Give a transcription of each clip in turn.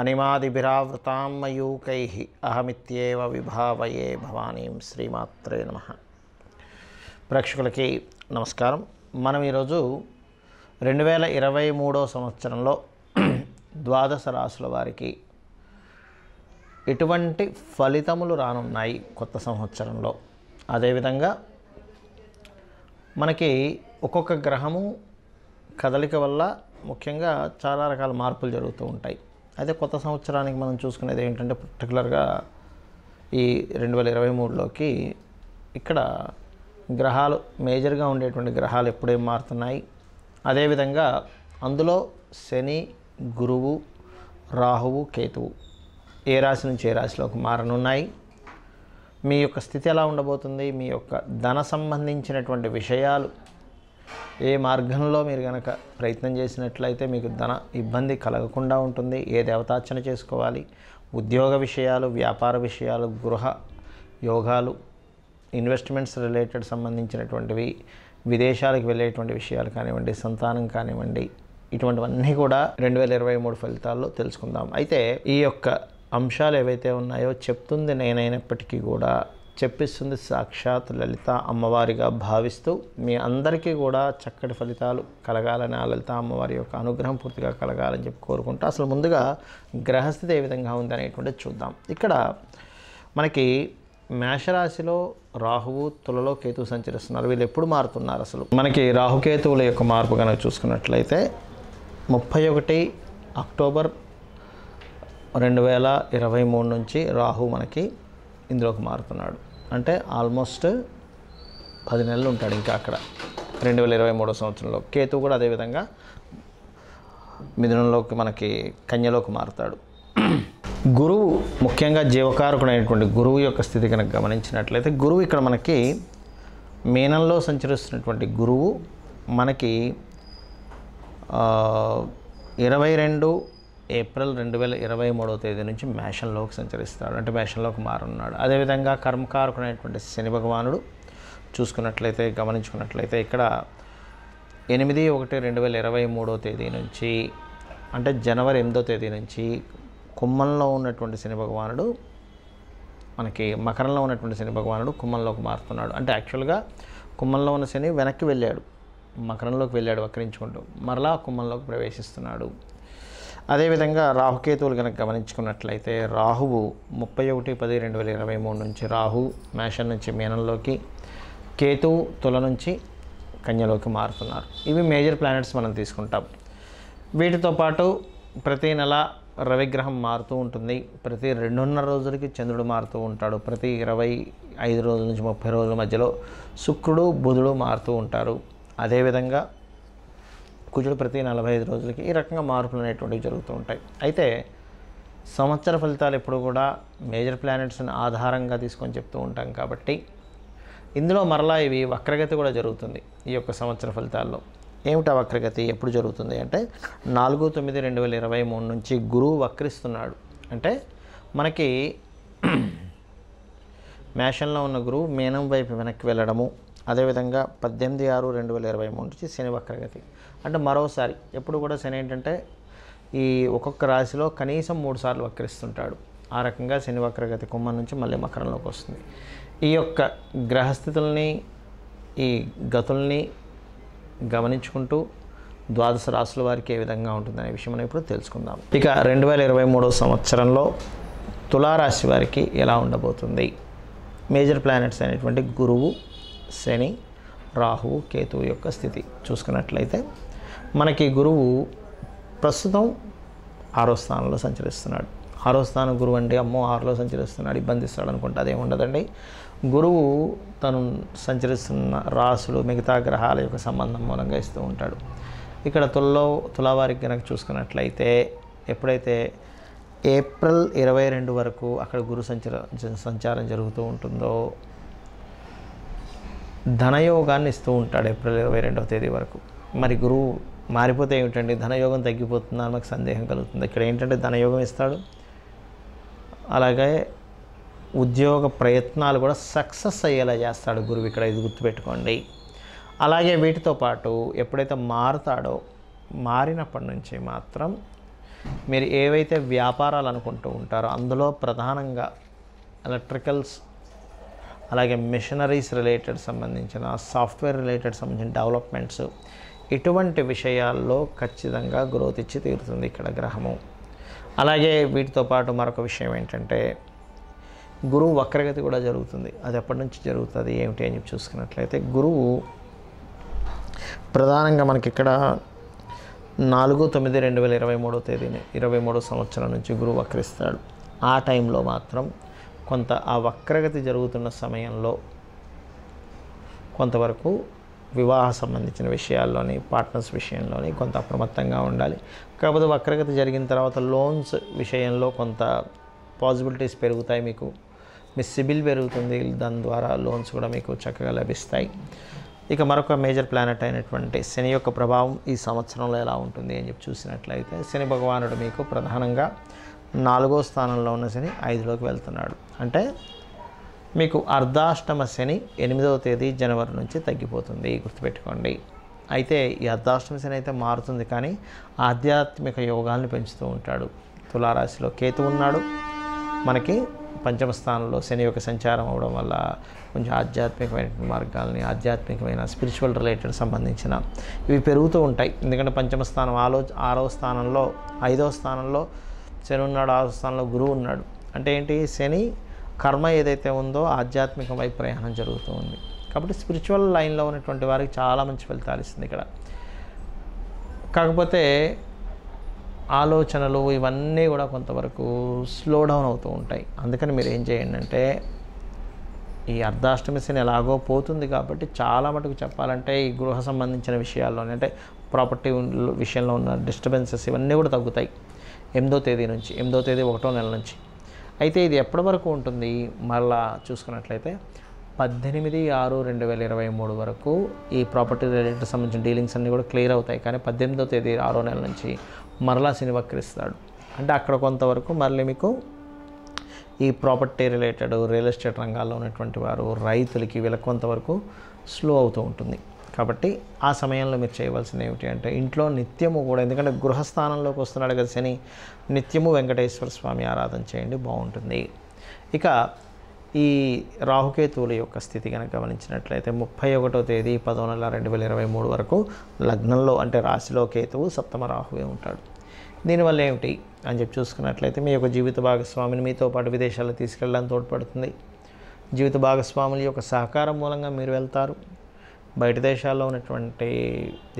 అనిమాదిభిరావృతాం మయూకై అహమిత్యేవ విభావయే భవానీం శ్రీమాత్రే నమ ప్రేక్షకులకి నమస్కారం మనం ఈరోజు రెండు వేల ఇరవై మూడో సంవత్సరంలో ద్వాదశ రాసుల వారికి ఎటువంటి ఫలితములు రానున్నాయి కొత్త సంవత్సరంలో అదేవిధంగా మనకి ఒక్కొక్క గ్రహము కదలిక వల్ల ముఖ్యంగా చాలా రకాల మార్పులు జరుగుతూ ఉంటాయి అయితే కొత్త సంవత్సరానికి మనం చూసుకునేది ఏంటంటే పర్టికులర్గా ఈ రెండు వేల ఇరవై మూడులోకి ఇక్కడ గ్రహాలు మేజర్గా ఉండేటువంటి గ్రహాలు ఎప్పుడే మారుతున్నాయి అదేవిధంగా అందులో శని గురువు రాహువు కేతువు ఏ రాశి నుంచి ఏ రాశిలోకి మారనున్నాయి మీ యొక్క స్థితి ఎలా ఉండబోతుంది మీ యొక్క ధన సంబంధించినటువంటి విషయాలు ఏ మార్గంలో మీరు కనుక ప్రయత్నం చేసినట్లయితే మీకు ధన ఇబ్బంది కలగకుండా ఉంటుంది ఏ దేవతార్చన చేసుకోవాలి ఉద్యోగ విషయాలు వ్యాపార విషయాలు గృహ యోగాలు ఇన్వెస్ట్మెంట్స్ రిలేటెడ్ సంబంధించినటువంటివి విదేశాలకు వెళ్ళేటువంటి విషయాలు కానివ్వండి సంతానం కానివ్వండి ఇటువంటివన్నీ కూడా రెండు వేల ఇరవై మూడు ఫలితాల్లో తెలుసుకుందాం అయితే ఈ యొక్క అంశాలు ఏవైతే ఉన్నాయో చెప్తుంది నేనైనప్పటికీ కూడా చెప్పిస్తుంది సాక్షాత్ లలిత అమ్మవారిగా భావిస్తూ మీ అందరికీ కూడా చక్కటి ఫలితాలు కలగాలని ఆ లలిత అమ్మవారి యొక్క అనుగ్రహం పూర్తిగా కలగాలని చెప్పి కోరుకుంటూ అసలు ముందుగా గ్రహస్థితి ఏ విధంగా ఉంది అనేటువంటిది చూద్దాం ఇక్కడ మనకి మేషరాశిలో రాహువు తులలో కేతు సంచరిస్తున్నారు వీళ్ళు ఎప్పుడు మారుతున్నారు అసలు మనకి రాహుకేతువుల యొక్క మార్పు కనుక చూసుకున్నట్లయితే ముప్పై ఒకటి అక్టోబర్ రెండు వేల ఇరవై మూడు నుంచి రాహు మనకి ఇందులోకి మారుతున్నాడు అంటే ఆల్మోస్ట్ పది నెలలు ఉంటాడు ఇంకా అక్కడ రెండు వేల ఇరవై మూడో సంవత్సరంలో కేతు కూడా అదేవిధంగా మిథునంలోకి మనకి కన్యలోకి మారుతాడు గురువు ముఖ్యంగా జీవకారకుడైనటువంటి గురువు యొక్క స్థితి కనుక గమనించినట్లయితే గురువు ఇక్కడ మనకి మీనంలో సంచరిస్తున్నటువంటి గురువు మనకి ఇరవై రెండు ఏప్రిల్ రెండు వేల ఇరవై మూడవ తేదీ నుంచి మేషంలోకి సంచరిస్తాడు అంటే మేషంలోకి మారున్నాడు అదేవిధంగా అనేటువంటి శని భగవానుడు చూసుకున్నట్లయితే గమనించుకున్నట్లయితే ఇక్కడ ఎనిమిది ఒకటి రెండు వేల ఇరవై మూడో తేదీ నుంచి అంటే జనవరి ఎనిమిదో తేదీ నుంచి కుమ్మంలో ఉన్నటువంటి శని భగవానుడు మనకి మకరంలో ఉన్నటువంటి శని భగవానుడు కుమ్మంలోకి మారుతున్నాడు అంటే యాక్చువల్గా కుమ్మంలో ఉన్న శని వెనక్కి వెళ్ళాడు మకరంలోకి వెళ్ళాడు వక్రించుకుంటూ మరలా కుమ్మంలోకి ప్రవేశిస్తున్నాడు అదేవిధంగా రాహుకేతువులు కనుక గమనించుకున్నట్లయితే రాహువు ముప్పై ఒకటి పది రెండు వేల ఇరవై మూడు నుంచి రాహు మేషం నుంచి మీనంలోకి కేతువు తుల నుంచి కన్యలోకి మారుతున్నారు ఇవి మేజర్ ప్లానెట్స్ మనం తీసుకుంటాం వీటితో పాటు ప్రతి నెల రవిగ్రహం మారుతూ ఉంటుంది ప్రతి రెండున్నర రోజులకి చంద్రుడు మారుతూ ఉంటాడు ప్రతి ఇరవై ఐదు రోజుల నుంచి ముప్పై రోజుల మధ్యలో శుక్రుడు బుధుడు మారుతూ ఉంటారు అదేవిధంగా కుజుడు ప్రతి నలభై ఐదు రోజులకి ఈ రకంగా మార్పులు అనేటువంటివి జరుగుతూ ఉంటాయి అయితే సంవత్సర ఫలితాలు ఎప్పుడు కూడా మేజర్ ప్లానెట్స్ని ఆధారంగా తీసుకొని చెప్తూ ఉంటాం కాబట్టి ఇందులో మరలా ఇవి వక్రగతి కూడా జరుగుతుంది ఈ యొక్క సంవత్సర ఫలితాల్లో ఏమిటా వక్రగతి ఎప్పుడు జరుగుతుంది అంటే నాలుగు తొమ్మిది రెండు వేల ఇరవై మూడు నుంచి గురువు వక్రిస్తున్నాడు అంటే మనకి మేషంలో ఉన్న గురువు మీనం వైపు వెనక్కి వెళ్ళడము అదేవిధంగా పద్దెనిమిది ఆరు రెండు వేల ఇరవై మూడు నుంచి శని వక్రగతి అంటే మరోసారి ఎప్పుడు కూడా శని ఏంటంటే ఈ ఒక్కొక్క రాశిలో కనీసం మూడు సార్లు వక్రిస్తుంటాడు ఆ రకంగా శని వక్రగతి కుంభం నుంచి మళ్ళీ మకరంలోకి వస్తుంది ఈ యొక్క గ్రహస్థితుల్ని ఈ గతుల్ని గమనించుకుంటూ ద్వాదశ రాశుల వారికి ఏ విధంగా ఉంటుందనే విషయం మనం ఇప్పుడు తెలుసుకుందాం ఇక రెండు వేల ఇరవై మూడో సంవత్సరంలో తులారాశి వారికి ఎలా ఉండబోతుంది మేజర్ ప్లానెట్స్ అనేటువంటి గురువు శని రాహువు కేతువు యొక్క స్థితి చూసుకున్నట్లయితే మనకి గురువు ప్రస్తుతం ఆరో స్థానంలో సంచరిస్తున్నాడు ఆరో స్థానం గురువు అంటే అమ్మో ఆరులో సంచరిస్తున్నాడు ఇబ్బందిస్తాడు అనుకుంటే ఉండదండి గురువు తను సంచరిస్తున్న రాసులు మిగతా గ్రహాల యొక్క సంబంధం మూలంగా ఇస్తూ ఉంటాడు ఇక్కడ తులలో తులావారికి కనుక చూసుకున్నట్లయితే ఎప్పుడైతే ఏప్రిల్ ఇరవై రెండు వరకు అక్కడ గురు సంచర సంచారం జరుగుతూ ఉంటుందో ధనయోగాన్ని ఇస్తూ ఉంటాడు ఏప్రిల్ ఇరవై రెండవ తేదీ వరకు మరి గురువు మారిపోతే ఏమిటండి ధనయోగం తగ్గిపోతుందా మాకు సందేహం కలుగుతుంది ఇక్కడ ఏంటంటే ధనయోగం ఇస్తాడు అలాగే ఉద్యోగ ప్రయత్నాలు కూడా సక్సెస్ అయ్యేలా చేస్తాడు గురువు ఇక్కడ ఇది గుర్తుపెట్టుకోండి అలాగే వీటితో పాటు ఎప్పుడైతే మారుతాడో మారినప్పటి నుంచి మాత్రం మీరు ఏవైతే వ్యాపారాలు అనుకుంటూ ఉంటారో అందులో ప్రధానంగా ఎలక్ట్రికల్స్ అలాగే మిషనరీస్ రిలేటెడ్ సంబంధించిన సాఫ్ట్వేర్ రిలేటెడ్ సంబంధించిన డెవలప్మెంట్స్ ఇటువంటి విషయాల్లో ఖచ్చితంగా గ్రోత్ ఇచ్చి తీరుతుంది ఇక్కడ గ్రహము అలాగే వీటితో పాటు మరొక విషయం ఏంటంటే గురువు వక్రగతి కూడా జరుగుతుంది అది ఎప్పటి నుంచి జరుగుతుంది ఏమిటి అని చెప్పి చూసుకున్నట్లయితే గురువు ప్రధానంగా మనకి ఇక్కడ నాలుగు తొమ్మిది రెండు వేల ఇరవై మూడో తేదీని ఇరవై మూడో సంవత్సరం నుంచి గురువు వక్రిస్తాడు ఆ టైంలో మాత్రం కొంత ఆ వక్రగతి జరుగుతున్న సమయంలో కొంతవరకు వివాహ సంబంధించిన విషయాల్లోని పార్ట్నర్స్ విషయంలోని కొంత అప్రమత్తంగా ఉండాలి కాకపోతే వక్రగతి జరిగిన తర్వాత లోన్స్ విషయంలో కొంత పాసిబిలిటీస్ పెరుగుతాయి మీకు మీ సిబిల్ పెరుగుతుంది దాని ద్వారా లోన్స్ కూడా మీకు చక్కగా లభిస్తాయి ఇక మరొక మేజర్ ప్లానెట్ అయినటువంటి శని యొక్క ప్రభావం ఈ సంవత్సరంలో ఎలా ఉంటుంది అని చెప్పి చూసినట్లయితే శని భగవానుడు మీకు ప్రధానంగా నాలుగో స్థానంలో ఉన్న శని ఐదులోకి వెళ్తున్నాడు అంటే మీకు అర్ధాష్టమ శని ఎనిమిదవ తేదీ జనవరి నుంచి తగ్గిపోతుంది గుర్తుపెట్టుకోండి అయితే ఈ అర్ధాష్టమ శని అయితే మారుతుంది కానీ ఆధ్యాత్మిక యోగాల్ని పెంచుతూ ఉంటాడు తులారాశిలో కేతు ఉన్నాడు మనకి పంచమ స్థానంలో శని యొక్క సంచారం అవడం వల్ల కొంచెం ఆధ్యాత్మికమైన మార్గాల్ని ఆధ్యాత్మికమైన స్పిరిచువల్ రిలేటెడ్ సంబంధించిన ఇవి పెరుగుతూ ఉంటాయి ఎందుకంటే పంచమ స్థానం ఆలో ఆరవ స్థానంలో ఐదవ స్థానంలో శని ఉన్నాడు ఆరవ స్థానంలో గురువు ఉన్నాడు అంటే ఏంటి శని కర్మ ఏదైతే ఉందో ఆధ్యాత్మిక వైపు ప్రయాణం జరుగుతూ ఉంది కాబట్టి స్పిరిచువల్ లైన్లో ఉన్నటువంటి వారికి చాలా మంచి ఫలితాలు ఇస్తుంది ఇక్కడ కాకపోతే ఆలోచనలు ఇవన్నీ కూడా కొంతవరకు స్లో డౌన్ అవుతూ ఉంటాయి అందుకని మీరు ఏం చేయండి అంటే ఈ అర్ధాష్టమి శని ఎలాగో పోతుంది కాబట్టి చాలా మటుకు చెప్పాలంటే ఈ గృహ సంబంధించిన విషయాల్లోనే అంటే ప్రాపర్టీ విషయంలో ఉన్న డిస్టర్బెన్సెస్ ఇవన్నీ కూడా తగ్గుతాయి ఎనిమిదో తేదీ నుంచి ఎనిమిదో తేదీ ఒకటో నెల నుంచి అయితే ఇది ఎప్పటి వరకు ఉంటుంది మళ్ళా చూసుకున్నట్లయితే పద్దెనిమిది ఆరు రెండు వేల ఇరవై మూడు వరకు ఈ ప్రాపర్టీ రిలేటెడ్ సంబంధించిన డీలింగ్స్ అన్నీ కూడా క్లియర్ అవుతాయి కానీ పద్దెనిమిదో తేదీ ఆరో నెల నుంచి మరలా సినివక్రిస్తాడు అంటే అక్కడ కొంతవరకు మళ్ళీ మీకు ఈ ప్రాపర్టీ రిలేటెడ్ రియల్ ఎస్టేట్ రంగాల్లో ఉన్నటువంటి వారు రైతులకి వీళ్ళకి కొంతవరకు స్లో అవుతూ ఉంటుంది కాబట్టి ఆ సమయంలో మీరు చేయవలసింది ఏమిటి అంటే ఇంట్లో నిత్యము కూడా ఎందుకంటే గృహస్థానంలోకి వస్తున్నాడు కదా శని నిత్యము వెంకటేశ్వర స్వామి ఆరాధన చేయండి బాగుంటుంది ఇక ఈ రాహుకేతువుల యొక్క స్థితి కనుక గమనించినట్లయితే ముప్పై ఒకటో తేదీ పదో నెల రెండు వేల ఇరవై మూడు వరకు లగ్నంలో అంటే రాశిలో కేతువు సప్తమ రాహువే ఉంటాడు దీనివల్ల ఏమిటి అని చెప్పి చూసుకున్నట్లయితే మీ యొక్క జీవిత భాగస్వామిని మీతో పాటు విదేశాల్లో తీసుకెళ్ళడానికి తోడ్పడుతుంది జీవిత భాగస్వాముల యొక్క సహకారం మూలంగా మీరు వెళ్తారు బయట దేశాల్లో ఉన్నటువంటి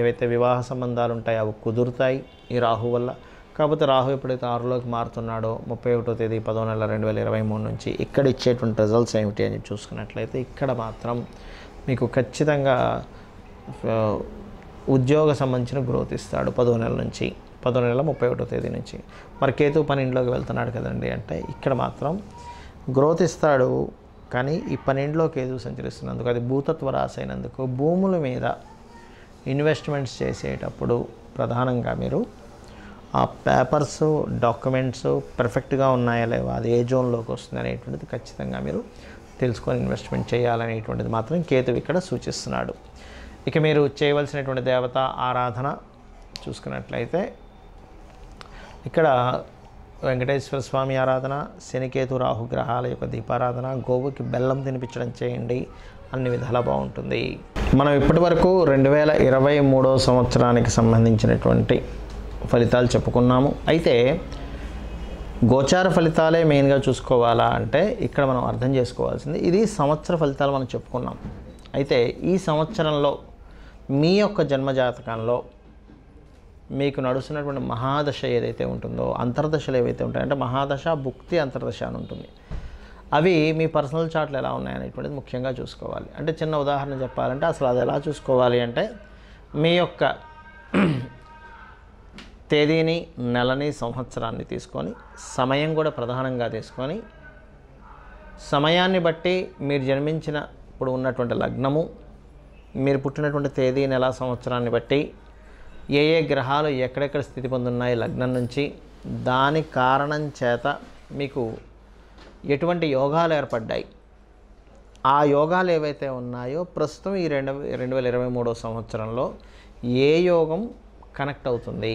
ఏవైతే వివాహ సంబంధాలు ఉంటాయో అవి కుదురుతాయి ఈ రాహు వల్ల కాకపోతే రాహు ఎప్పుడైతే ఆరులోకి మారుతున్నాడో ముప్పై ఒకటో తేదీ పదో నెల రెండు వేల ఇరవై మూడు నుంచి ఇక్కడ ఇచ్చేటువంటి రిజల్ట్స్ ఏమిటి అని చూసుకున్నట్లయితే ఇక్కడ మాత్రం మీకు ఖచ్చితంగా ఉద్యోగ సంబంధించిన గ్రోత్ ఇస్తాడు పదో నెల నుంచి పదో నెల ముప్పై ఒకటో తేదీ నుంచి మరి కేతు పని ఇంట్లోకి వెళ్తున్నాడు కదండి అంటే ఇక్కడ మాత్రం గ్రోత్ ఇస్తాడు కానీ ఈ పన్నెండులో కేజు సంచరిస్తున్నందుకు అది భూతత్వ రాశి అయినందుకు భూముల మీద ఇన్వెస్ట్మెంట్స్ చేసేటప్పుడు ప్రధానంగా మీరు ఆ పేపర్స్ డాక్యుమెంట్స్ పర్ఫెక్ట్గా ఉన్నాయా లేవా అది ఏ జోన్లోకి వస్తుంది అనేటువంటిది ఖచ్చితంగా మీరు తెలుసుకొని ఇన్వెస్ట్మెంట్ చేయాలనేటువంటిది మాత్రం కేతువు ఇక్కడ సూచిస్తున్నాడు ఇక మీరు చేయవలసినటువంటి దేవత ఆరాధన చూసుకున్నట్లయితే ఇక్కడ వెంకటేశ్వర స్వామి ఆరాధన శనికేతు రాహుగ్రహాల యొక్క దీపారాధన గోవుకి బెల్లం తినిపించడం చేయండి అన్ని విధాలా బాగుంటుంది మనం ఇప్పటి వరకు రెండు వేల ఇరవై మూడో సంవత్సరానికి సంబంధించినటువంటి ఫలితాలు చెప్పుకున్నాము అయితే గోచార ఫలితాలే మెయిన్గా చూసుకోవాలా అంటే ఇక్కడ మనం అర్థం చేసుకోవాల్సింది ఇది సంవత్సర ఫలితాలు మనం చెప్పుకున్నాం అయితే ఈ సంవత్సరంలో మీ యొక్క జన్మజాతకంలో మీకు నడుస్తున్నటువంటి మహాదశ ఏదైతే ఉంటుందో అంతర్దశలు ఏవైతే ఉంటాయంటే మహాదశ భుక్తి అంతర్దశ అని ఉంటుంది అవి మీ పర్సనల్ చాట్లు ఎలా ఉన్నాయనేటువంటిది ముఖ్యంగా చూసుకోవాలి అంటే చిన్న ఉదాహరణ చెప్పాలంటే అసలు అది ఎలా చూసుకోవాలి అంటే మీ యొక్క తేదీని నెలని సంవత్సరాన్ని తీసుకొని సమయం కూడా ప్రధానంగా తీసుకొని సమయాన్ని బట్టి మీరు జన్మించిన ఇప్పుడు ఉన్నటువంటి లగ్నము మీరు పుట్టినటువంటి తేదీ నెల సంవత్సరాన్ని బట్టి ఏ ఏ గ్రహాలు ఎక్కడెక్కడ స్థితి పొందున్నాయి లగ్నం నుంచి దాని కారణం చేత మీకు ఎటువంటి యోగాలు ఏర్పడ్డాయి ఆ యోగాలు ఏవైతే ఉన్నాయో ప్రస్తుతం ఈ రెండు రెండు వేల ఇరవై మూడో సంవత్సరంలో ఏ యోగం కనెక్ట్ అవుతుంది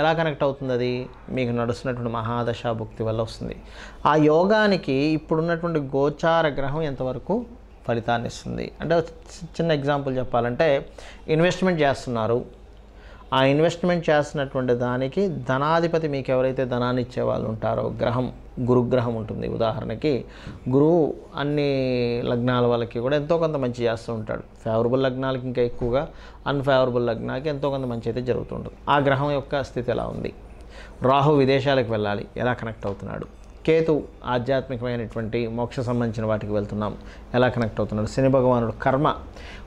ఎలా కనెక్ట్ అవుతుంది అది మీకు నడుస్తున్నటువంటి మహాదశ భుక్తి వల్ల వస్తుంది ఆ యోగానికి ఇప్పుడున్నటువంటి గోచార గ్రహం ఎంతవరకు ఫలితాన్ని ఇస్తుంది అంటే చిన్న ఎగ్జాంపుల్ చెప్పాలంటే ఇన్వెస్ట్మెంట్ చేస్తున్నారు ఆ ఇన్వెస్ట్మెంట్ చేస్తున్నటువంటి దానికి ధనాధిపతి మీకు ఎవరైతే ధనాన్ని ఇచ్చే వాళ్ళు ఉంటారో గ్రహం గురుగ్రహం ఉంటుంది ఉదాహరణకి గురువు అన్ని లగ్నాల వాళ్ళకి కూడా ఎంతో కొంత మంచి చేస్తూ ఉంటాడు ఫేవరబుల్ లగ్నాలకి ఇంకా ఎక్కువగా అన్ఫేవరబుల్ లగ్నాలకి ఎంతో కొంత మంచి అయితే జరుగుతుంటుంది ఆ గ్రహం యొక్క స్థితి ఎలా ఉంది రాహు విదేశాలకు వెళ్ళాలి ఎలా కనెక్ట్ అవుతున్నాడు కేతు ఆధ్యాత్మికమైనటువంటి మోక్ష సంబంధించిన వాటికి వెళ్తున్నాం ఎలా కనెక్ట్ అవుతున్నాడు శని భగవానుడు కర్మ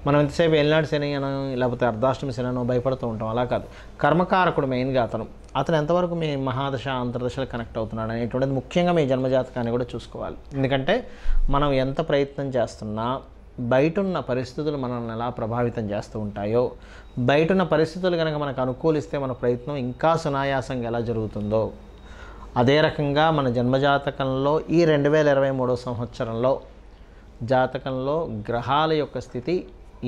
మనం ఎంతసేపు ఎల్నాడు శని అనో లేకపోతే అర్ధాష్టమి శని అనో భయపడుతూ ఉంటాం అలా కాదు కర్మకారకుడు మెయిన్గా అతను అతను ఎంతవరకు మీ మహాదశ అంతర్దశలు కనెక్ట్ అవుతున్నాడు అనేటువంటిది ముఖ్యంగా మీ జన్మజాతకాన్ని కూడా చూసుకోవాలి ఎందుకంటే మనం ఎంత ప్రయత్నం చేస్తున్నా బయటున్న పరిస్థితులు మనల్ని ఎలా ప్రభావితం చేస్తూ ఉంటాయో బయటున్న పరిస్థితులు కనుక మనకు అనుకూలిస్తే మన ప్రయత్నం ఇంకా సునాయాసంగా ఎలా జరుగుతుందో అదే రకంగా మన జన్మజాతకంలో ఈ రెండు వేల ఇరవై మూడో సంవత్సరంలో జాతకంలో గ్రహాల యొక్క స్థితి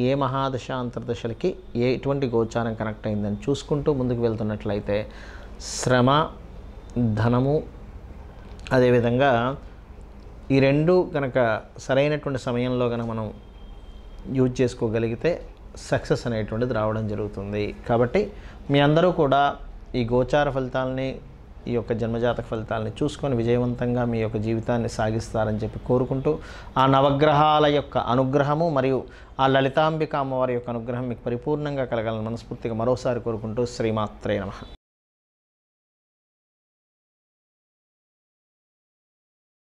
ఏ మహాదశ అంతర్దశలకి ఎటువంటి గోచారం కనెక్ట్ అయిందని చూసుకుంటూ ముందుకు వెళ్తున్నట్లయితే శ్రమ ధనము అదేవిధంగా ఈ రెండు కనుక సరైనటువంటి సమయంలో కనుక మనం యూజ్ చేసుకోగలిగితే సక్సెస్ అనేటువంటిది రావడం జరుగుతుంది కాబట్టి మీ అందరూ కూడా ఈ గోచార ఫలితాలని ఈ యొక్క జన్మజాతక ఫలితాలను చూసుకొని విజయవంతంగా మీ యొక్క జీవితాన్ని సాగిస్తారని చెప్పి కోరుకుంటూ ఆ నవగ్రహాల యొక్క అనుగ్రహము మరియు ఆ లలితాంబిక అమ్మవారి యొక్క అనుగ్రహం మీకు పరిపూర్ణంగా కలగాలని మనస్ఫూర్తిగా మరోసారి కోరుకుంటూ శ్రీమాత్రే నమ